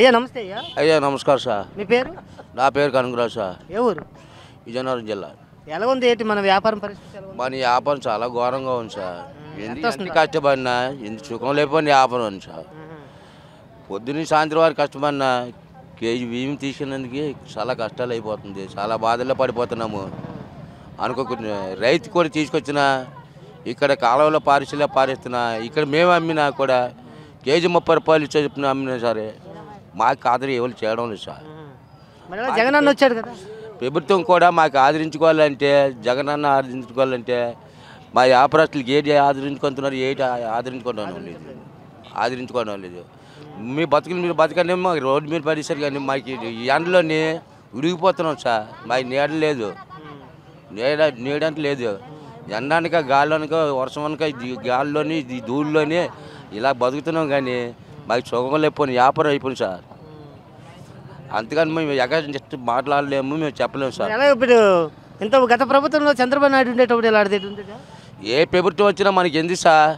అయ్యా నమస్తే అయ్యా అయ్యా నమస్కారం సార్ మీ పేరు నా పేరు కనుగరాజు సార్ ఏ ఊరు విజయనగరం జిల్లా ఎలా ఉంది ఏంటి మన వ్యాపారం పరిస్థితి మన వ్యాపారం చాలా ఘోరంగా ఉంది సార్ ఎంత కష్టపడినా ఎంత సుఖం లేకపోయినా వ్యాపారం ఉంది సార్ పొద్దున్నే సాయంత్రం వారు కష్టపడినా కేజీ బియ్యం తీసినందుకే చాలా కష్టాలు అయిపోతుంది చాలా బాధల్లో పడిపోతున్నాము అనుకోకుండా రైతు కూడా తీసుకొచ్చిన ఇక్కడ కాలంలో పారిసిలా పారేస్తున్నా ఇక్కడ మేము అమ్మినా కూడా కేజీ ముప్పై రూపాయలు ఇచ్చే చెప్పిన అమ్మినా సరే మాకు ఆదరి ఎవరు చేయడం లేదు సార్ జగన్ అన్న వచ్చాడు కదా ప్రభుత్వం కూడా మాకు ఆదరించుకోవాలంటే జగన్ అన్న ఆదరించుకోవాలంటే మా వ్యాపారస్తులకి ఏది ఆదరించుకుంటున్నారు ఏటి ఆదరించుకోవడం లేదు ఆదరించుకోవడం లేదు మీ బతుకులు మీరు బతకండి మాకు రోడ్డు మీద పడేసారు కానీ మాకు ఈ ఎండలోని ఉడిగిపోతున్నాం సార్ మాకు నీడ లేదు నీడ నీడంత లేదు ఎండానిక గాల్లోనిక వర్షం అనక గాల్లోని ధూళ్ళలోని ఇలా బతుకుతున్నాం కానీ మాకు సుఖం లేకపోయిన వ్యాపారం అయిపోయింది సార్ అందుకని మేము ఎక్కడ జస్ట్ మాట్లాడలేము మేము చెప్పలేము సార్ ఇప్పుడు ఇంత గత ప్రభుత్వంలో చంద్రబాబు నాయుడు ఉండేటప్పుడు ఇలా ఏ ప్రభుత్వం వచ్చినా మనకి ఎందు సార్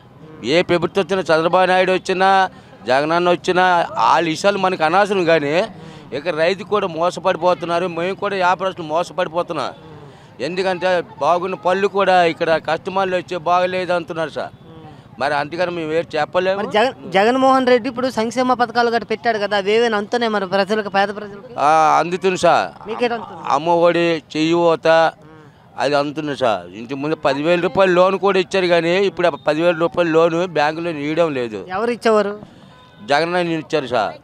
ఏ ప్రభుత్వం వచ్చినా చంద్రబాబు నాయుడు వచ్చినా జగనన్న వచ్చినా వాళ్ళ విషయాలు మనకు అనవసరం కానీ ఇక రైతు కూడా మోసపడిపోతున్నారు మేము కూడా వ్యాపారస్తులు మోసపడిపోతున్నాం ఎందుకంటే బాగున్న పళ్ళు కూడా ఇక్కడ కస్టమర్లు వచ్చి బాగలేదు అంటున్నారు సార్ మరి అందుకని మేము ఏం చెప్పలేము జగన్ జగన్మోహన్ రెడ్డి ఇప్పుడు సంక్షేమ పథకాలు గట్రా పెట్టాడు కదా ఏదైనా అంతనే మరి ప్రజలకు పేద ప్రజలకు అందుతుంది సార్ అమ్మ అమ్మఒడి చెయ్యి పోత అది అందుతుంది సార్ ఇంటి ముందు పదివేల రూపాయలు లోన్ కూడా ఇచ్చారు కానీ ఇప్పుడు పదివేల రూపాయలు లోన్ బ్యాంకులో ఇవ్వడం లేదు ఎవరు ఇచ్చేవారు జగన్ అని ఇచ్చారు సార్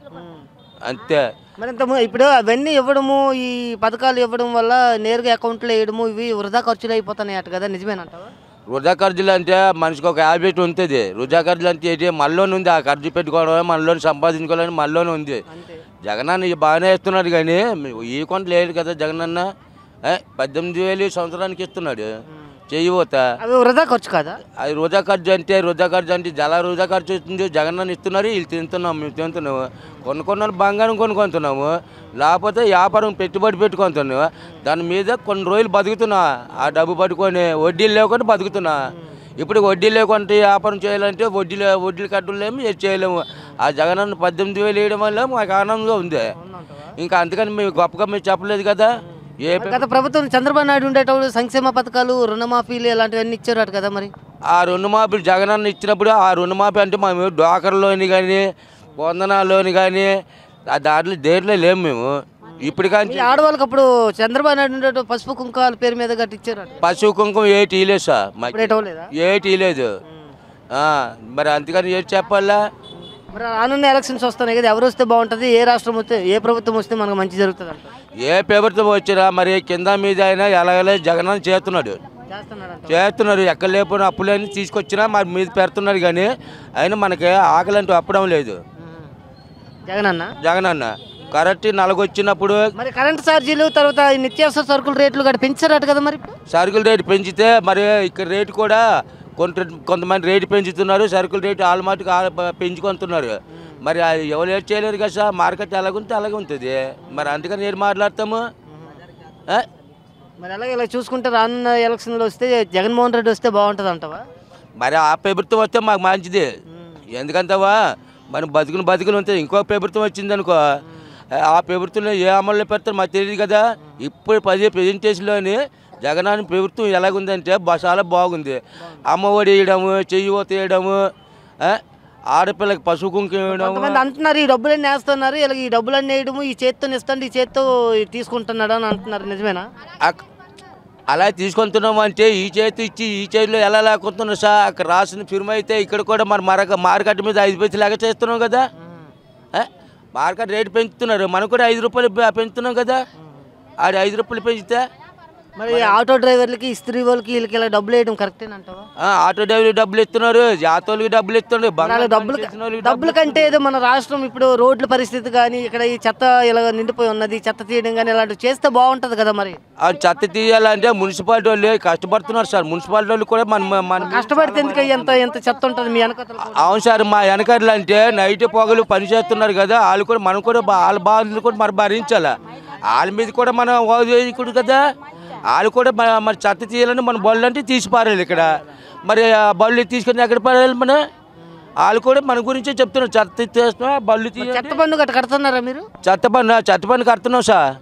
అంతే మరి ఇంత ఇప్పుడు అవన్నీ ఇవ్వడము ఈ పథకాలు ఇవ్వడం వల్ల నేరుగా అకౌంట్లో వేయడము ఇవి వృధా ఖర్చులు అయిపోతున్నాయి అట కదా నిజమేనంటావా వృధా ఖర్చులు అంటే మనిషికి ఒక హ్యాబిట్ ఉంటుంది వృధా ఖర్చులు అంటే ఏంటి మనలోనే ఉంది ఆ ఖర్చు పెట్టుకోవడం మనలోని సంపాదించుకోవాలని మనలోనే ఉంది జగన్ అన్న బాగానే ఇస్తున్నాడు కానీ ఈ కొంత లేదు కదా జగన్ అన్న పద్దెనిమిది వేలు సంవత్సరానికి ఇస్తున్నాడు చేయబోతా అవి వృధా ఖర్చు కదా అది వృధా ఖర్చు అంటే వృధా ఖర్చు అంటే జల వృధా ఖర్చు వస్తుంది జగన్ ఇస్తున్నారు వీళ్ళు తింటున్నాము మేము తింటున్నాము కొనుక్కున్నాను బంగారం కొనుక్కుంటున్నాము లేకపోతే వ్యాపారం పెట్టుబడి పెట్టుకుంటున్నాము దాని మీద కొన్ని రోజులు బతుకుతున్నా ఆ డబ్బు పట్టుకొని వడ్డీలు లేకుండా బతుకుతున్నా ఇప్పుడు వడ్డీ లేకుండా వ్యాపారం చేయాలంటే వడ్డీలు వడ్డీలు కట్టలేము ఏం చేయలేము ఆ జగనన్న పద్దెనిమిది వేలు వేయడం వల్ల మాకు ఆనందంగా ఉంది ఇంకా అందుకని మేము గొప్పగా మీరు చెప్పలేదు కదా గత ప్రభుత్వం చంద్రబాబు నాయుడు ఉండేటప్పుడు సంక్షేమ పథకాలు రుణమాఫీలు ఇలాంటివన్నీ ఇచ్చారట కదా మరి ఆ జగన్ అన్న ఇచ్చినప్పుడు ఆ రుణమాఫీ అంటే మేము డ్వాకర్లోని కానీ వందనాల్లోని కానీ ఆ దారిలో దేంట్లో లేము మేము ఇప్పుడు కానీ ఆడవాళ్ళకి అప్పుడు చంద్రబాబు నాయుడు ఉండేటప్పుడు పసుపు కుంకాల పేరు మీద కట్టించారు పసుపు కుంకుమ ఏటి ఇలేదు సార్ ఏటి లేదు మరి అందుకని ఏ చెప్పాలా రానున్న ఎలక్షన్స్ వస్తున్నాయి కదా ఎవరు వస్తే బాగుంటుంది ఏ రాష్ట్రం వస్తే ఏ ప్రభుత్వం వస్తే మనకు మంచి జరుగుతుంది అంట ఏ ప్రభుత్వం వచ్చినా మరి కింద మీద అయినా ఎలాగలే జగన్ చేస్తున్నాడు చేస్తున్నారు చేస్తున్నాడు ఎక్కడ లేకపోయినా అప్పులన్నీ తీసుకొచ్చినా మరి మీద పెడుతున్నాడు కానీ అయినా మనకి ఆకలి అంటూ అప్పడం లేదు జగన్ అన్న జగన్ అన్న కరెక్ట్ నలగొచ్చినప్పుడు మరి కరెంట్ ఛార్జీలు తర్వాత నిత్యావసర సరుకుల రేట్లు పెంచారు పెంచారట కదా మరి సరుకుల రేటు పెంచితే మరి ఇక్కడ రేటు కూడా కొంత కొంతమంది రేటు పెంచుతున్నారు సరుకుల రేటు ఆల్ మాటకు పెంచుకుంటున్నారు మరి ఎవరు ఏం చేయలేరు కదా సార్ మార్కెట్ ఎలాగుంటే అలాగే ఉంటుంది మరి అందుకని నేను మాట్లాడతాము మరి అలాగే ఇలా చూసుకుంటే రానున్న ఎలక్షన్లు వస్తే జగన్మోహన్ రెడ్డి వస్తే బాగుంటుంది అంటావా మరి ఆ ప్రభుత్వం వస్తే మాకు మంచిది ఎందుకంటవా మనం బతుకుని బతుకులు ఉంటుంది ఇంకో ప్రభుత్వం వచ్చిందనుకో ఆ ప్రభుత్వంలో ఏ అమలు పెడతారు మాకు తెలియదు కదా ఇప్పుడు పది ప్రజెంటేషన్లోని జగనాన్ని ప్రభుత్వం ఎలాగుందంటే చాలా బాగుంది అమ్మఒడి వేయడము చెయ్యివత వేయడము ఆడపిల్లకి పశువు కుంకం వేయడం అంటున్నారు ఈ డబ్బులన్నీ వేస్తున్నారు ఇలా ఈ డబ్బులన్నీ వేయడము ఈ చేత్తో ఇస్తాను ఈ చేత్తో తీసుకుంటున్నాడు అని అంటున్నారు నిజమేనా అలా తీసుకుంటున్నాం అంటే ఈ చేతి ఇచ్చి ఈ చేతిలో ఎలా లేకుంటున్నా సార్ అక్కడ రాసిన ఫిర్మ అయితే ఇక్కడ కూడా మన మరక మార్కెట్ మీద ఐదు పైసలు లాగా చేస్తున్నాం కదా మార్కెట్ రేటు పెంచుతున్నారు మనం కూడా ఐదు రూపాయలు పెంచుతున్నాం కదా ఆడి ఐదు రూపాయలు పెంచితే మరి ఆటో డ్రైవర్లకి ఇస్త్రీ వాళ్ళకి వీళ్ళకి ఇలా డబ్బులు వేయడం కరెక్ట్ అంటావా ఆటో డ్రైవర్ డబ్బులు ఇస్తున్నారు జాతోళ్ళకి డబ్బులు ఇస్తున్నారు డబ్బులు డబ్బులు కంటే ఏదో మన రాష్ట్రం ఇప్పుడు రోడ్ల పరిస్థితి కానీ ఇక్కడ ఈ చెత్త ఇలా నిండిపోయి ఉన్నది చెత్త తీయడం కానీ ఇలాంటివి చేస్తే బాగుంటది కదా మరి చెత్త తీయాలంటే మున్సిపాలిటీ వాళ్ళు కష్టపడుతున్నారు సార్ మున్సిపాలిటీ వాళ్ళు కూడా మన కష్టపడితే ఎందుకు ఎంత ఎంత చెత్త ఉంటుంది మీ వెనక అవును సార్ మా వెనకర్లు అంటే నైట్ పొగలు పని చేస్తున్నారు కదా వాళ్ళు కూడా మనం కూడా వాళ్ళ బాధలు కూడా మరి భరించాలి వాళ్ళ మీద కూడా మనం కదా వాళ్ళు కూడా మరి చెత్త తీయాలని మన బళ్ళు అంటే తీసి ఇక్కడ మరి బళ్ళు తీసుకొని ఎక్కడ పారేయాలి మన వాళ్ళు కూడా మన గురించే చెప్తున్నారు చెత్త తీస్తున్నా బళ్ళు తీయ చెత్త బండు కడుతున్నారా మీరు చెత్త పన్ను చెత్త పన్ను కడుతున్నాం సార్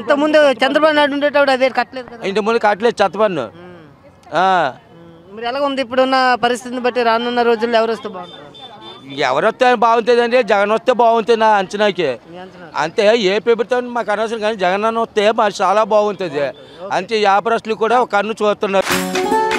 ఇంతకుముందు చంద్రబాబు నాయుడు ఉండేటప్పుడు అదే కట్టలేదు ముందు కట్టలేదు చెత్త పన్ను మరి ఎలా ఉంది ఇప్పుడున్న పరిస్థితిని బట్టి రానున్న రోజుల్లో ఎవరు వస్తే బాగుంటుంది ಯವರತ್ತೇ ಭಾವಂತದಂದ್ರೆ ಜಗನೋತ್ತೇ ಭಾವಂತನ ಅಂಚನಕ್ಕೆ ಅಂತೇ ಏ ಪೆಬೆರ್ತೋ ಮಕನಸಲಗ ಜಗನನೋತ್ತೇ ಬಹಳ ಚಾಲಾ ಭಾವಂತದ ಅಂತ ಯಾಪ್ರಸ್ಲಿ ಕೂಡ ಕಣ್ಣು ಚೋತನ